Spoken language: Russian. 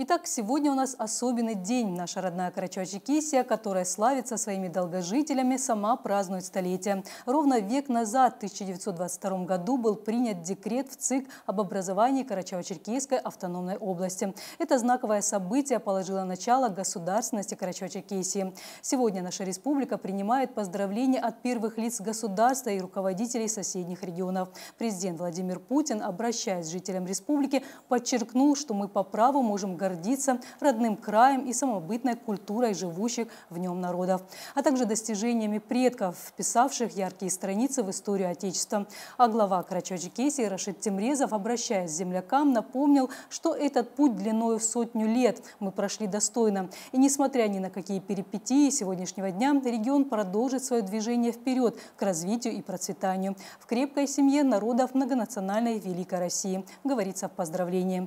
Итак, сегодня у нас особенный день. Наша родная Карачао-Чекисия, которая славится своими долгожителями, сама празднует столетие. Ровно век назад, в 1922 году, был принят декрет в ЦИК об образовании Карачао-Черкесской автономной области. Это знаковое событие положило начало государственности Карачао-Черкесии. Сегодня наша республика принимает поздравления от первых лиц государства и руководителей соседних регионов. Президент Владимир Путин, обращаясь к жителям республики, подчеркнул, что мы по праву можем гордиться гордится родным краем и самобытной культурой живущих в нем народов, а также достижениями предков, вписавших яркие страницы в историю Отечества. А глава Карачаджикесии Рашид Темрезов, обращаясь к землякам, напомнил, что этот путь длиною в сотню лет мы прошли достойно. И несмотря ни на какие перипетии сегодняшнего дня, регион продолжит свое движение вперед к развитию и процветанию. В крепкой семье народов многонациональной Великой России, говорится в поздравлении.